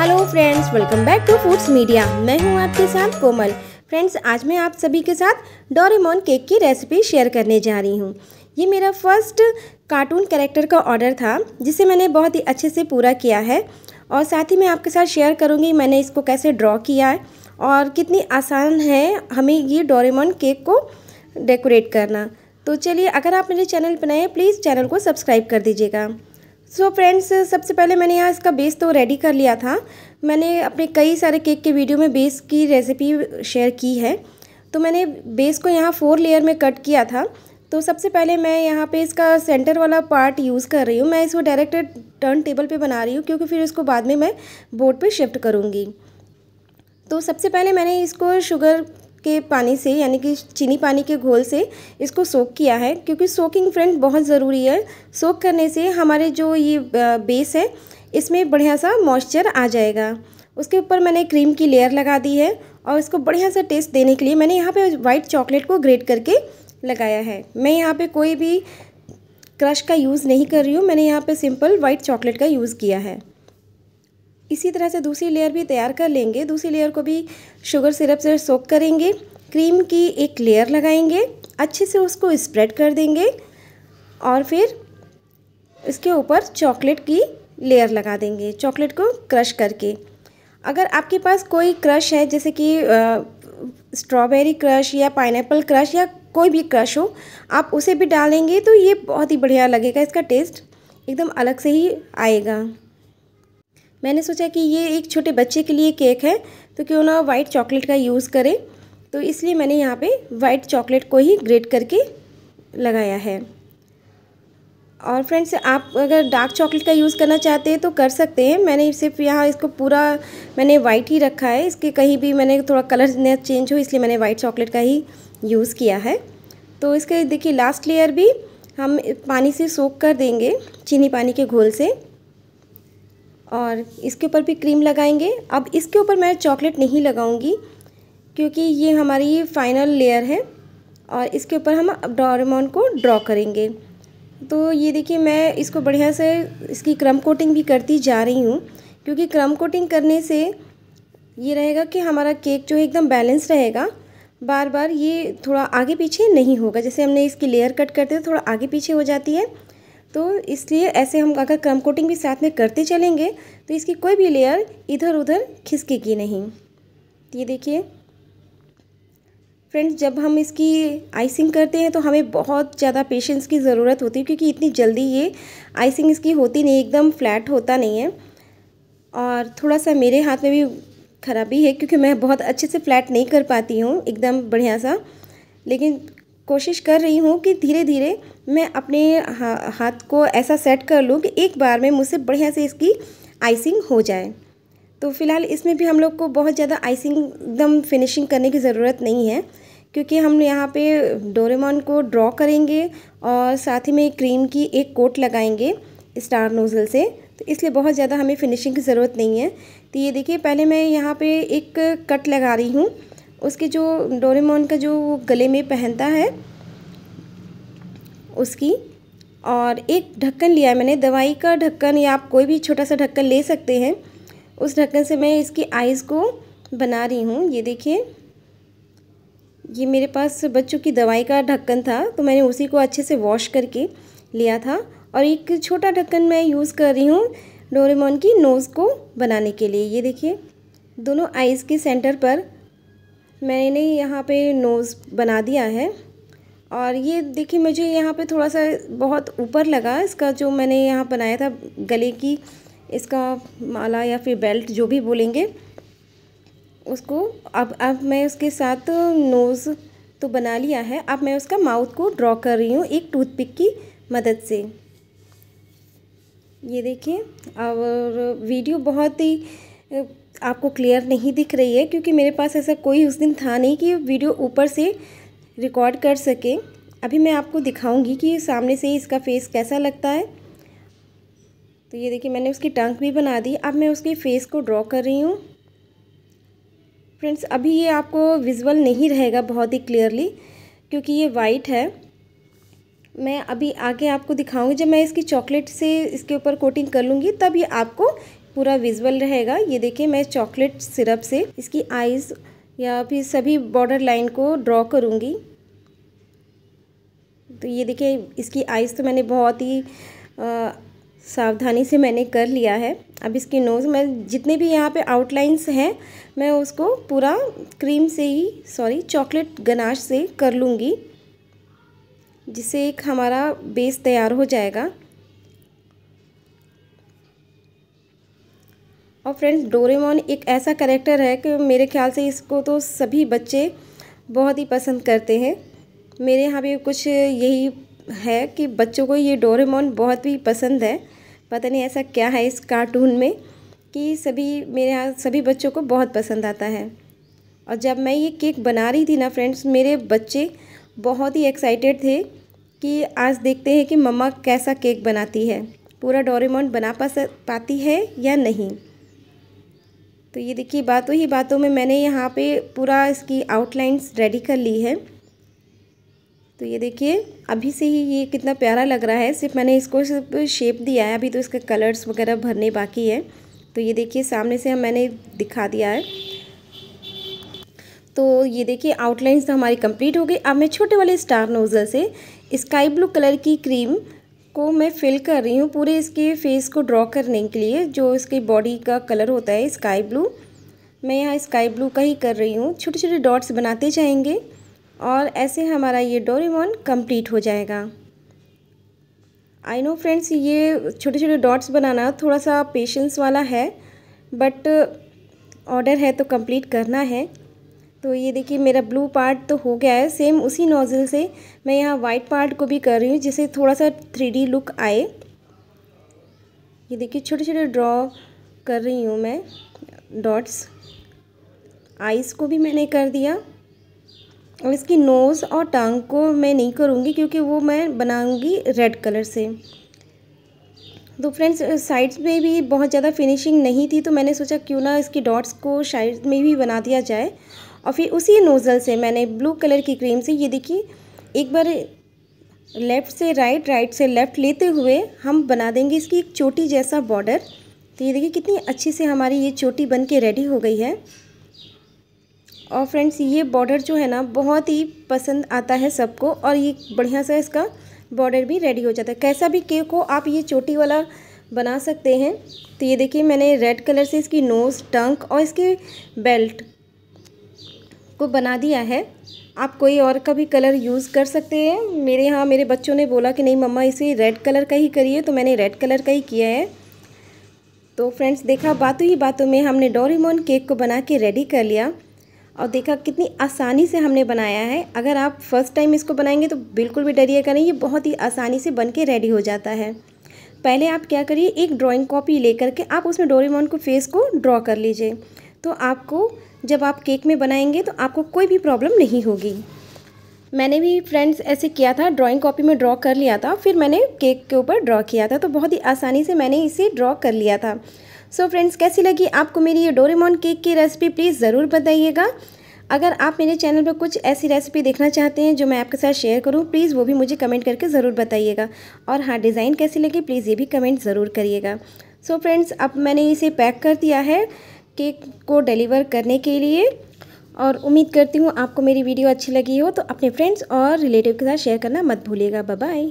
hello friends welcome back to foods media मैं हूं आपके साथ कोमल फ्रेंड्स आज मैं आप सभी के साथ डोरेमोन केक की रेसिपी शेयर करने जा रही हूं ये मेरा फर्स्ट कार्टून कैरेक्टर का ऑर्डर था जिसे मैंने बहुत ही अच्छे से पूरा किया है और साथ ही मैं आपके साथ शेयर करूँगी मैंने इसको कैसे ड्रॉ किया है और कितनी आसान है हमें ये डोरेमोन केक को डेकोरेट करना तो चलिए अगर आप मेरे चैनल पर नए हैं प्लीज़ चैनल को सब्सक्राइब कर दीजिएगा सो so फ्रेंड्स सबसे पहले मैंने यहाँ इसका बेस तो रेडी कर लिया था मैंने अपने कई सारे केक के वीडियो में बेस की रेसिपी शेयर की है तो मैंने बेस को यहाँ फोर लेयर में कट किया था तो सबसे पहले मैं यहाँ पे इसका सेंटर वाला पार्ट यूज़ कर रही हूँ मैं इसको डायरेक्ट टर्न टेबल पे बना रही हूँ क्योंकि फिर इसको बाद में मैं बोर्ड पे शिफ्ट करूँगी तो सबसे पहले मैंने इसको शुगर के पानी से यानी कि चीनी पानी के घोल से इसको सोक किया है क्योंकि सोकिंग फ्रेंड बहुत ज़रूरी है सोक करने से हमारे जो ये बेस है इसमें बढ़िया सा मॉइस्चर आ जाएगा उसके ऊपर मैंने क्रीम की लेयर लगा दी है और इसको बढ़िया सा टेस्ट देने के लिए मैंने यहाँ पे वाइट चॉकलेट को ग्रेट करके लगाया है मैं यहाँ पे कोई भी क्रश का यूज़ नहीं कर रही हूँ मैंने यहाँ पे सिंपल वाइट चॉकलेट का यूज़ किया है इसी तरह से दूसरी लेयर भी तैयार कर लेंगे दूसरी लेयर को भी शुगर सिरप से सोक करेंगे क्रीम की एक लेयर लगाएंगे अच्छे से उसको स्प्रेड कर देंगे और फिर इसके ऊपर चॉकलेट की लेयर लगा देंगे चॉकलेट को क्रश करके अगर आपके पास कोई क्रश है जैसे कि स्ट्रॉबेरी क्रश या पाइनएप्पल क्रश या कोई भी क्रश हो आप उसे भी डालेंगे तो ये बहुत ही बढ़िया लगेगा इसका टेस्ट एकदम अलग से ही आएगा मैंने सोचा कि ये एक छोटे बच्चे के लिए केक है तो क्यों ना वाइट चॉकलेट का यूज़ करें तो इसलिए मैंने यहाँ पे वाइट चॉकलेट को ही ग्रेट करके लगाया है और फ्रेंड्स आप अगर डार्क चॉकलेट का यूज़ करना चाहते हैं तो कर सकते हैं मैंने सिर्फ यहाँ इसको पूरा मैंने वाइट ही रखा है इसके कहीं भी मैंने थोड़ा कलर न चेंज हो इसलिए मैंने वाइट चॉकलेट का ही यूज़ किया है तो इसके देखिए लास्ट लेयर भी हम पानी से सोख कर देंगे चीनी पानी के घोल से और इसके ऊपर भी क्रीम लगाएंगे अब इसके ऊपर मैं चॉकलेट नहीं लगाऊंगी क्योंकि ये हमारी फाइनल लेयर है और इसके ऊपर हम डोरेमोन को ड्रॉ करेंगे तो ये देखिए मैं इसको बढ़िया से इसकी क्रम कोटिंग भी करती जा रही हूँ क्योंकि क्रम कोटिंग करने से ये रहेगा कि हमारा केक जो है एकदम बैलेंस रहेगा बार बार ये थोड़ा आगे पीछे नहीं होगा जैसे हमने इसकी लेयर कट करते थे थोड़ा आगे पीछे हो जाती है तो इसलिए ऐसे हम अगर क्रम कोटिंग भी साथ में करते चलेंगे तो इसकी कोई भी लेयर इधर उधर खिसकेगी नहीं ये देखिए फ्रेंड्स जब हम इसकी आइसिंग करते हैं तो हमें बहुत ज़्यादा पेशेंस की ज़रूरत होती है क्योंकि इतनी जल्दी ये आइसिंग इसकी होती नहीं एकदम फ्लैट होता नहीं है और थोड़ा सा मेरे हाथ में भी खराबी है क्योंकि मैं बहुत अच्छे से फ्लैट नहीं कर पाती हूँ एकदम बढ़िया सा लेकिन कोशिश कर रही हूँ कि धीरे धीरे मैं अपने हा, हाथ को ऐसा सेट कर लूँ कि एक बार में मुझसे बढ़िया से इसकी आइसिंग हो जाए तो फ़िलहाल इसमें भी हम लोग को बहुत ज़्यादा आइसिंग एकदम फिनिशिंग करने की ज़रूरत नहीं है क्योंकि हम यहाँ पे डोरेमोन को ड्रॉ करेंगे और साथ ही में क्रीम की एक कोट लगाएंगे स्टार नोज़ल से तो इसलिए बहुत ज़्यादा हमें फिनिशिंग की ज़रूरत नहीं है तो ये देखिए पहले मैं यहाँ पे एक कट लगा रही हूँ उसके जो डोरेमोन का जो गले में पहनता है उसकी और एक ढक्कन लिया है मैंने दवाई का ढक्कन या आप कोई भी छोटा सा ढक्कन ले सकते हैं उस ढक्कन से मैं इसकी आइज़ को बना रही हूँ ये देखिए ये मेरे पास बच्चों की दवाई का ढक्कन था तो मैंने उसी को अच्छे से वॉश करके लिया था और एक छोटा ढक्कन मैं यूज़ कर रही हूँ डोरेमोन की नोज़ को बनाने के लिए ये देखिए दोनों आइज़ के सेंटर पर मैंने यहाँ पे नोज़ बना दिया है और ये देखिए मुझे यहाँ पे थोड़ा सा बहुत ऊपर लगा इसका जो मैंने यहाँ बनाया था गले की इसका माला या फिर बेल्ट जो भी बोलेंगे उसको अब अब मैं उसके साथ नोज़ तो बना लिया है अब मैं उसका माउथ को ड्रॉ कर रही हूँ एक टूथपिक की मदद से ये देखिए और वीडियो बहुत ही आपको क्लियर नहीं दिख रही है क्योंकि मेरे पास ऐसा कोई उस दिन था नहीं कि वीडियो ऊपर से रिकॉर्ड कर सके अभी मैं आपको दिखाऊंगी कि सामने से इसका फेस कैसा लगता है तो ये देखिए मैंने उसकी टंक भी बना दी अब मैं उसके फेस को ड्रॉ कर रही हूँ फ्रेंड्स अभी ये आपको विजुअल नहीं रहेगा बहुत ही क्लियरली क्योंकि ये वाइट है मैं अभी आगे आपको दिखाऊंगी जब मैं इसकी चॉकलेट से इसके ऊपर कोटिंग कर लूँगी तब ये आपको पूरा विजुअल रहेगा ये देखिए मैं चॉकलेट सिरप से इसकी आइज़ या फिर सभी बॉर्डर लाइन को ड्रॉ करूँगी तो ये देखिए इसकी आइज़ तो मैंने बहुत ही आ, सावधानी से मैंने कर लिया है अब इसकी नोज़ मैं जितने भी यहाँ पे आउटलाइंस हैं मैं उसको पूरा क्रीम से ही सॉरी चॉकलेट गनाश से कर लूँगी जिससे एक हमारा बेस तैयार हो जाएगा और फ्रेंड्स डोरेमोन एक ऐसा करेक्टर है कि मेरे ख्याल से इसको तो सभी बच्चे बहुत ही पसंद करते हैं मेरे यहाँ भी कुछ यही है कि बच्चों को ये डोरेमोन बहुत ही पसंद है पता नहीं ऐसा क्या है इस कार्टून में कि सभी मेरे यहाँ सभी बच्चों को बहुत पसंद आता है और जब मैं ये केक बना रही थी ना फ्रेंड्स मेरे बच्चे बहुत ही एक्साइटेड थे कि आज देखते हैं कि मम्मा कैसा केक बनाती है पूरा डोरेमोन बना पा पाती है या नहीं तो ये देखिए बातों ही बातों में मैंने यहाँ पे पूरा इसकी आउटलाइंस रेडी कर ली है तो ये देखिए अभी से ही ये कितना प्यारा लग रहा है सिर्फ मैंने इसको सिर्फ शेप दिया है अभी तो इसके कलर्स वगैरह भरने बाकी है तो ये देखिए सामने से हम मैंने दिखा दिया है तो ये देखिए आउटलाइंस तो हमारी कंप्लीट हो गई अब मैं छोटे वाले स्टार नोज़ल से स्काई ब्लू कलर की क्रीम को मैं फिल कर रही हूँ पूरे इसके फेस को ड्रॉ करने के लिए जो इसकी बॉडी का कलर होता है स्काई ब्लू मैं यहाँ स्काई ब्लू का ही कर रही हूँ छोटे छोटे डॉट्स बनाते जाएंगे और ऐसे हमारा ये डोरेमोन कंप्लीट हो जाएगा आई नो फ्रेंड्स ये छोटे छोटे डॉट्स बनाना थोड़ा सा पेशेंस वाला है बट ऑर्डर है तो कंप्लीट करना है तो ये देखिए मेरा ब्लू पार्ट तो हो गया है सेम उसी नोज़ल से मैं यहाँ वाइट पार्ट को भी कर रही हूँ जिससे थोड़ा सा थ्री लुक आए ये देखिए छोटे छोटे ड्रॉ कर रही हूँ मैं डॉट्स आइस को भी मैंने कर दिया और इसकी नोज़ और टांग को मैं नहीं करूँगी क्योंकि वो मैं बनाऊँगी रेड कलर से तो फ्रेंड्स साइड्स में भी बहुत ज़्यादा फिनिशिंग नहीं थी तो मैंने सोचा क्यों ना इसकी डॉट्स को साइड में भी बना दिया जाए और फिर उसी नोज़ल से मैंने ब्लू कलर की क्रीम से ये देखिए एक बार लेफ़्ट से राइट राइट से लेफ़्ट लेते हुए हम बना देंगे इसकी एक चोटी जैसा बॉर्डर तो ये देखिए कितनी अच्छी से हमारी ये चोटी बन के रेडी हो गई है और फ्रेंड्स ये बॉर्डर जो है ना बहुत ही पसंद आता है सबको और ये बढ़िया सा इसका बॉर्डर भी रेडी हो जाता है कैसा भी केक हो आप ये चोटी वाला बना सकते हैं तो ये देखिए मैंने रेड कलर से इसकी नोज़ टंक और इसके बेल्ट को बना दिया है आप कोई और का भी कलर यूज़ कर सकते हैं मेरे यहाँ मेरे बच्चों ने बोला कि नहीं मम्मा इसे रेड कलर का ही करिए तो मैंने रेड कलर का ही किया है तो फ्रेंड्स देखा बातों ही बातों में हमने डोरेमोन केक को बना के रेडी कर लिया और देखा कितनी आसानी से हमने बनाया है अगर आप फर्स्ट टाइम इसको बनाएंगे तो बिल्कुल भी डरिएगा नहीं ये बहुत ही आसानी से बन के रेडी हो जाता है पहले आप क्या करिए एक ड्राइंग कॉपी लेकर के आप उसमें डोरेमोन को फेस को ड्रॉ कर लीजिए तो आपको जब आप केक में बनाएंगे तो आपको कोई भी प्रॉब्लम नहीं होगी मैंने भी फ्रेंड्स ऐसे किया था ड्राइंग कॉपी में ड्रॉ कर लिया था फिर मैंने केक के ऊपर ड्रॉ किया था तो बहुत ही आसानी से मैंने इसे ड्रॉ कर लिया था सो so फ्रेंड्स कैसी लगी आपको मेरी ये डोरेमोन केक की रेसिपी प्लीज़ ज़रूर बताइएगा अगर आप मेरे चैनल पर कुछ ऐसी रेसिपी देखना चाहते हैं जो मैं आपके साथ शेयर करूँ प्लीज़ वो भी मुझे कमेंट करके ज़रूर बताइएगा और हाँ डिज़ाइन कैसी लगी प्लीज़ ये भी कमेंट ज़रूर करिएगा सो फ्रेंड्स अब मैंने इसे पैक कर दिया है केक को डिलीवर करने के लिए और उम्मीद करती हूँ आपको मेरी वीडियो अच्छी लगी हो तो अपने फ्रेंड्स और रिलेटिव के साथ शेयर करना मत भूलिएगा बाय